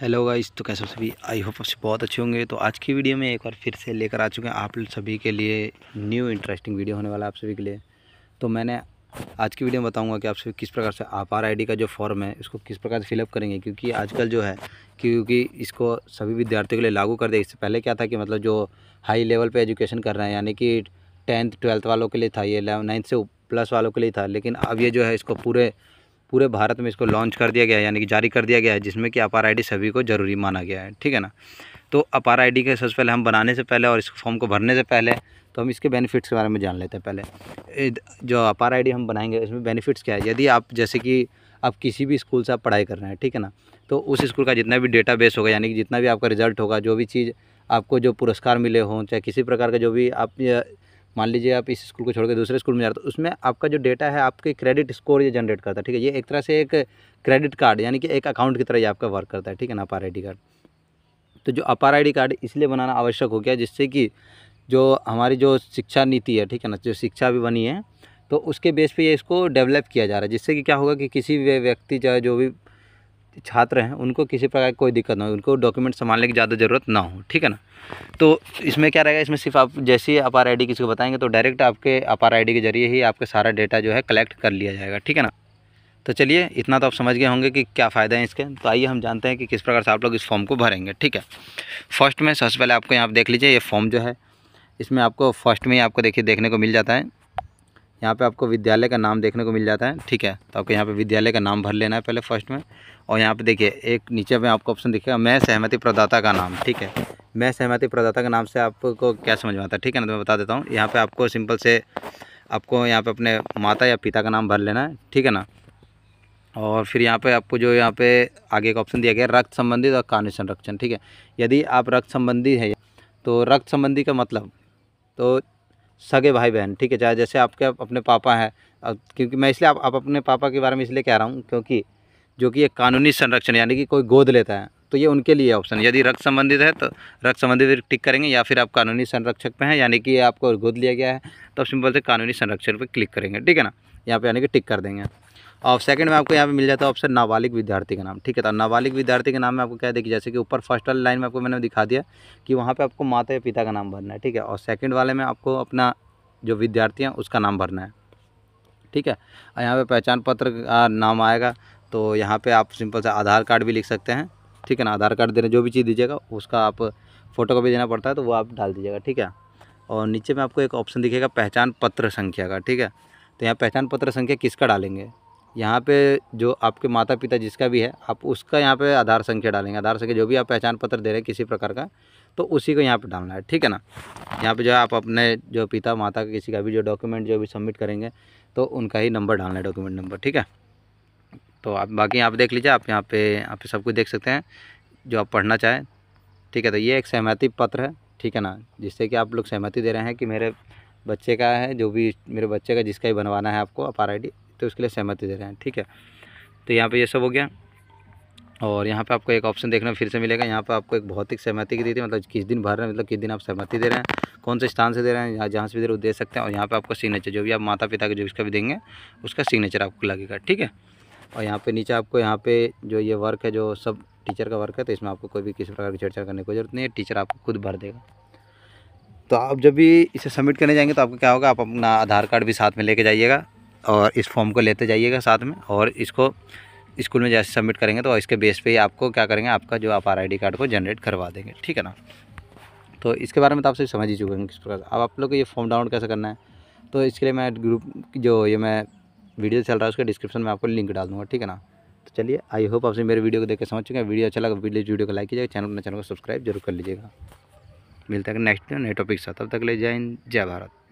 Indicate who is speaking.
Speaker 1: hello guys तो कैसे सभी आई होप आपसे बहुत अच्छे होंगे तो आज की वीडियो में एक बार फिर से लेकर आ चुके हैं आप सभी के लिए न्यू इंटरेस्टिंग वीडियो होने वाला है आप सभी के लिए तो मैंने आज की वीडियो में बताऊंगा कि आप सभी किस प्रकार से आपार आईडी का जो फॉर्म है इसको किस प्रकार से फिलअप करेंगे क्योंकि आजकल जो है क्योंकि इसको सभी विद्यार्थियों के लिए लागू कर दिया इससे पहले क्या था कि मतलब जो हाई लेवल पर एजुकेशन कर रहे हैं यानी कि टेंथ ट्वेल्थ वालों के लिए था ये नाइन्थ से प्लस वालों के लिए था लेकिन अब ये जो है इसको पूरे पूरे भारत में इसको लॉन्च कर दिया गया है यानी कि जारी कर दिया गया है जिसमें कि अपार आईडी सभी को ज़रूरी माना गया है ठीक है ना तो अपार आईडी के सबसे पहले हम बनाने से पहले और इस फॉर्म को भरने से पहले तो हम इसके बेनिफिट्स के बारे में जान लेते हैं पहले जो अपार आई हम बनाएंगे इसमें बेनिफिट्स क्या है यदि आप जैसे कि आप किसी भी स्कूल से आप पढ़ाई कर रहे हैं ठीक है ना तो उस स्कूल का जितना भी डेटा बेस होगा यानी कि जितना भी आपका रिजल्ट होगा जो भी चीज़ आपको जो पुरस्कार मिले हों चाहे किसी प्रकार का जो भी आप मान लीजिए आप इस स्कूल को छोड़ के दूसरे स्कूल में जा रहे हो तो उसमें आपका जो डेटा है आपके क्रेडिट स्कोर ये जनरेट करता है ठीक है ये एक तरह से एक क्रेडिट कार्ड यानी कि एक अकाउंट की तरह ये आपका वर्क करता है ठीक है ना अपार आई कार्ड तो जो अपार आई कार्ड इसलिए बनाना आवश्यक हो गया जिससे कि जो हमारी जो शिक्षा नीति है ठीक है ना जो शिक्षा भी बनी है तो उसके बेस पे ये इसको डेवलप किया जा रहा है जिससे कि क्या होगा कि किसी भी व्यक्ति चाहे जो भी छात्र हैं उनको किसी प्रकार की कोई दिक्कत ना हो उनको डॉक्यूमेंट संभालने की ज़्यादा ज़रूरत ना हो ठीक है ना तो इसमें क्या रहेगा इसमें सिर्फ आप जैसे ही अपार आईडी किसी को बताएंगे तो डायरेक्ट आपके अपार आईडी के ज़रिए ही आपका सारा डेटा जो है कलेक्ट कर लिया जाएगा ठीक है ना तो चलिए इतना तो आप समझ गए होंगे कि क्या फ़ायदा है इसके तो आइए हम जानते हैं कि किस प्रकार से आप लोग इस फॉर्म को भरेंगे ठीक है फर्स्ट में सबसे पहले आपको यहाँ देख लीजिए ये फॉर्म जो है इसमें आपको फर्स्ट में ही आपको देखिए देखने को मिल जाता है यहाँ पे आपको विद्यालय का नाम देखने को मिल जाता है ठीक है तो आपको यहाँ पे विद्यालय का नाम भर लेना है पहले फर्स्ट में और यहाँ पे देखिए एक नीचे में आपको ऑप्शन दिखेगा मैं सहमति प्रदाता का नाम ठीक है मैं सहमति प्रदाता के नाम से आपको क्या समझ में आता है ठीक है ना तो मैं बता देता हूँ यहाँ पर आपको सिंपल से आपको यहाँ पर अपने माता या पिता का नाम भर लेना है ठीक है ना और फिर यहाँ पे आपको जो यहाँ पे आगे एक ऑप्शन दिया गया रक्त संबंधित और कानूनी संरक्षण ठीक है यदि आप रक्त संबंधी है तो रक्त संबंधी का मतलब तो सगे भाई बहन ठीक है चाहे जैसे आपके अपने पापा हैं क्योंकि मैं इसलिए आप, आप अपने पापा के बारे में इसलिए कह रहा हूँ क्योंकि जो कि एक कानूनी संरक्षण यानी कि कोई गोद लेता है तो ये उनके लिए ऑप्शन यदि रक्त संबंधित है तो रक्त संबंधित टिक करेंगे या फिर आप कानूनी संरक्षक पे हैं यानी कि आपको गोद लिया गया है तो आप सिंपल से कानूनी संरक्षण पर क्लिक करेंगे ठीक है ना यहाँ पे यानी कि टिक कर देंगे और सेकंड में आपको यहाँ पे मिल जाता है ऑप्शन नाबालिग विद्यार्थी का नाम ठीक है तो नाबालिग विद्यार्थी के नाम में आपको क्या देखिए जैसे कि ऊपर फर्स्ट वाली लाइन में आपको मैंने दिखा दिया कि वहाँ पर आपको माता या पिता का नाम भरना है ठीक है और सेकेंड वाले में आपको अपना जो विद्यार्थी हैं उसका नाम भरना है ठीक है और यहाँ पर पहचान पत्र का नाम आएगा तो यहाँ पर आप सिंपल से आधार कार्ड भी लिख सकते हैं ठीक है ना आधार कार्ड देना जो भी चीज़ दीजिएगा उसका आप फोटो कॉपी देना पड़ता है तो वो आप डाल दीजिएगा ठीक है और नीचे में आपको एक ऑप्शन दिखेगा पहचान पत्र संख्या का ठीक है तो यहाँ पहचान पत्र संख्या किसका डालेंगे यहाँ पे जो आपके माता पिता जिसका भी है आप उसका यहाँ पे आधार संख्या डालेंगे आधार संख्या जो भी आप पहचान पत्र दे रहे हैं किसी प्रकार का तो उसी को यहाँ पे डालना है ठीक है ना यहाँ पे जो है आप अपने जो पिता माता का किसी का भी जो डॉक्यूमेंट जो भी सबमिट करेंगे तो उनका ही नंबर डालना है डॉक्यूमेंट नंबर ठीक है तो आप बाकी यहाँ पर देख लीजिए आप यहाँ पर आप सब कुछ देख सकते हैं जो आप पढ़ना चाहें ठीक है तो ये एक सहमति पत्र है ठीक है ना जिससे कि आप लोग सहमति दे रहे हैं कि मेरे बच्चे का है जो भी मेरे बच्चे का जिसका ही बनवाना है आपको अपार आई सकते हो उसके लिए सहमति दे रहे हैं ठीक है तो यहाँ पर ये सब हो गया और यहाँ पे आपको एक ऑप्शन देखने फिर से मिलेगा यहाँ पे आपको एक भौतिक सहमति की दी थी मतलब किस दिन भर रहे हैं मतलब किस दिन आप सहमति दे रहे हैं कौन से स्थान से दे रहे हैं यहाँ जहाँ से भी दे दे सकते हैं और यहाँ पे आपको सिग्नेचर जो भी आप माता पिता के जो इसका भी देंगे उसका सिग्नेचर आपको लगेगा ठीक है और यहाँ पे नीचे आपको यहाँ पे जो ये वर्क है जो सब टीचर का वर्क है तो इसमें आपको कोई भी किसी प्रकार की चर्चा करने की जरूरत नहीं है टीचर आपको खुद भर देगा तो आप जब भी इसे सबमिट करने जाएंगे तो आपको क्या होगा आप अपना आधार कार्ड भी साथ में लेके जाइएगा और इस फॉर्म को लेते जाइएगा साथ में और इसको स्कूल में जैसे सबमिट करेंगे तो इसके बेस पे ही आपको क्या करेंगे आपका जो आप आर आई कार्ड को जनरेट करवा देंगे ठीक है ना तो इसके बारे में तो आप समझ ही चुके हैं किस प्रकार अब आप लोग को ये फॉर्म डाउनलोड कैसे करना है तो इसके लिए मैं ग्रुप जो ये मैं वीडियो चल रहा है उसके डिस्क्रिप्शन में आपको लिंक डाल दूँगा ठीक है ना तो चलिए आई होप आपसे मेरे वीडियो को देखकर समझ चुके हैं वीडियो अच्छा लगा वीडियो तो वीडियो को लाइक कीजिएगा चैनल अपने चैनल को सब्सक्राइब जरूर कर लीजिएगा मिलता है नेक्स्ट नए टॉपिक से तब तक ले जय हिंद जय भारत